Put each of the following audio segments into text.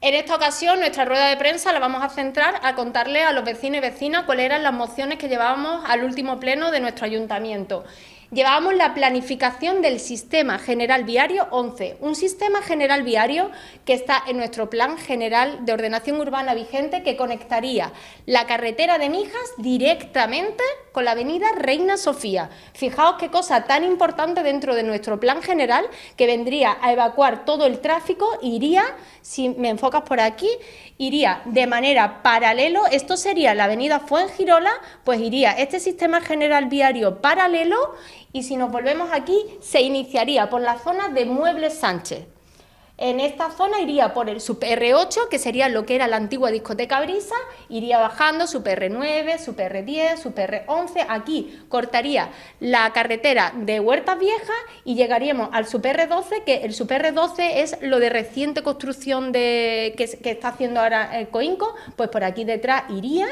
En esta ocasión, nuestra rueda de prensa la vamos a centrar a contarle a los vecinos y vecinas cuáles eran las mociones que llevábamos al último pleno de nuestro ayuntamiento Llevábamos la planificación del sistema general viario 11, un sistema general viario que está en nuestro plan general de ordenación urbana vigente que conectaría la carretera de Mijas directamente con la avenida Reina Sofía. Fijaos qué cosa tan importante dentro de nuestro plan general que vendría a evacuar todo el tráfico, iría, si me enfocas por aquí, iría de manera paralelo, esto sería la avenida Fuengirola, pues iría este sistema general viario paralelo y si nos volvemos aquí, se iniciaría por la zona de Muebles Sánchez. En esta zona iría por el Super R8, que sería lo que era la antigua discoteca Brisa, iría bajando Super R9, Super R10, Super R11. Aquí cortaría la carretera de Huertas Viejas y llegaríamos al Super R12, que el Super R12 es lo de reciente construcción que, que está haciendo ahora el eh, Coinco, pues por aquí detrás iría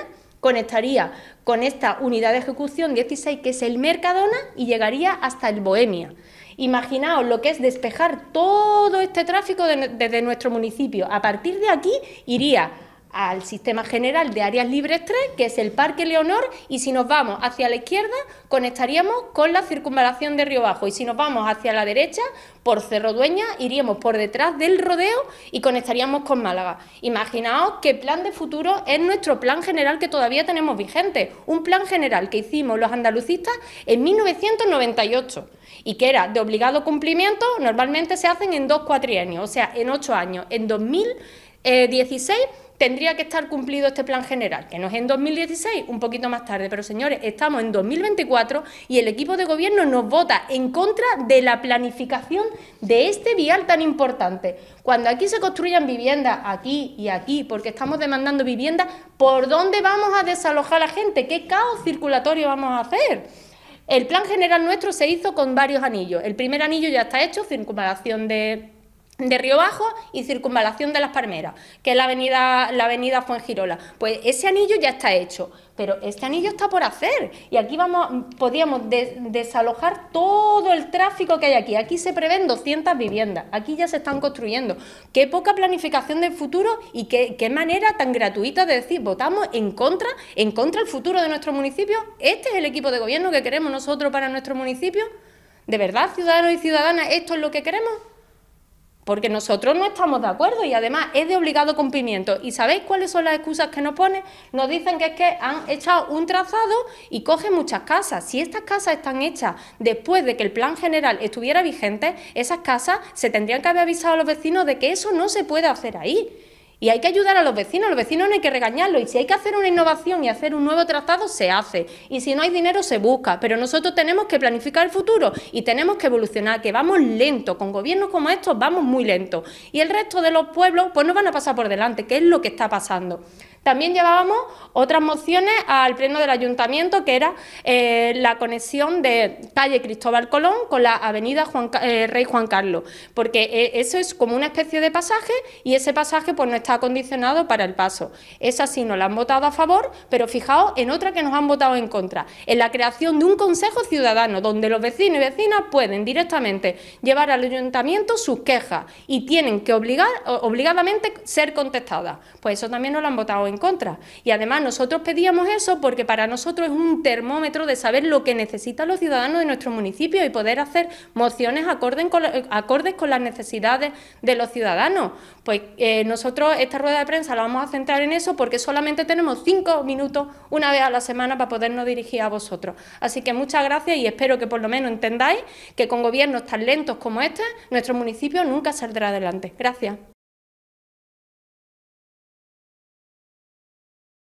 conectaría con esta unidad de ejecución 16 que es el Mercadona y llegaría hasta el Bohemia. Imaginaos lo que es despejar todo este tráfico desde nuestro municipio. A partir de aquí iría al sistema general de áreas libres 3, que es el Parque Leonor, y si nos vamos hacia la izquierda, conectaríamos con la circunvalación de Río Bajo, y si nos vamos hacia la derecha, por Cerro Dueña, iríamos por detrás del rodeo y conectaríamos con Málaga. Imaginaos qué plan de futuro es nuestro plan general que todavía tenemos vigente, un plan general que hicimos los andalucistas en 1998 y que era de obligado cumplimiento, normalmente se hacen en dos cuatrienios, o sea, en ocho años. En 2016 tendría que estar cumplido este plan general, que no es en 2016, un poquito más tarde, pero señores, estamos en 2024 y el equipo de gobierno nos vota en contra de la planificación de este vial tan importante. Cuando aquí se construyan viviendas, aquí y aquí, porque estamos demandando viviendas, ¿por dónde vamos a desalojar a la gente? ¿Qué caos circulatorio vamos a hacer? El plan general nuestro se hizo con varios anillos. El primer anillo ya está hecho, circunvalación de de Río Bajo y circunvalación de las Palmeras, que es la avenida, la avenida Fuengirola. Pues ese anillo ya está hecho, pero este anillo está por hacer. Y aquí vamos, podíamos desalojar todo el tráfico que hay aquí. Aquí se prevén 200 viviendas, aquí ya se están construyendo. Qué poca planificación del futuro y qué, qué manera tan gratuita de decir, votamos en contra, en contra del futuro de nuestro municipio. Este es el equipo de gobierno que queremos nosotros para nuestro municipio. ¿De verdad, ciudadanos y ciudadanas, esto es lo que queremos? porque nosotros no estamos de acuerdo y además es de obligado cumplimiento. ¿Y sabéis cuáles son las excusas que nos ponen? Nos dicen que es que han echado un trazado y cogen muchas casas. Si estas casas están hechas después de que el plan general estuviera vigente, esas casas se tendrían que haber avisado a los vecinos de que eso no se puede hacer ahí. Y hay que ayudar a los vecinos, los vecinos no hay que regañarlos. Y si hay que hacer una innovación y hacer un nuevo tratado, se hace. Y si no hay dinero, se busca. Pero nosotros tenemos que planificar el futuro y tenemos que evolucionar, que vamos lento. Con gobiernos como estos vamos muy lento. Y el resto de los pueblos, pues no van a pasar por delante, que es lo que está pasando. También llevábamos otras mociones al Pleno del Ayuntamiento, que era eh, la conexión de calle Cristóbal Colón con la avenida eh, Rey Juan Carlos, porque eh, eso es como una especie de pasaje y ese pasaje pues no está acondicionado para el paso. Esa sí nos la han votado a favor, pero fijaos en otra que nos han votado en contra, en la creación de un Consejo Ciudadano, donde los vecinos y vecinas pueden directamente llevar al Ayuntamiento sus quejas y tienen que obligar, obligadamente ser contestadas. Pues eso también nos lo han votado en contra. Y además nosotros pedíamos eso porque para nosotros es un termómetro de saber lo que necesitan los ciudadanos de nuestro municipio y poder hacer mociones acordes con las necesidades de los ciudadanos. Pues eh, nosotros esta rueda de prensa la vamos a centrar en eso porque solamente tenemos cinco minutos una vez a la semana para podernos dirigir a vosotros. Así que muchas gracias y espero que por lo menos entendáis que con gobiernos tan lentos como este, nuestro municipio nunca saldrá adelante. Gracias.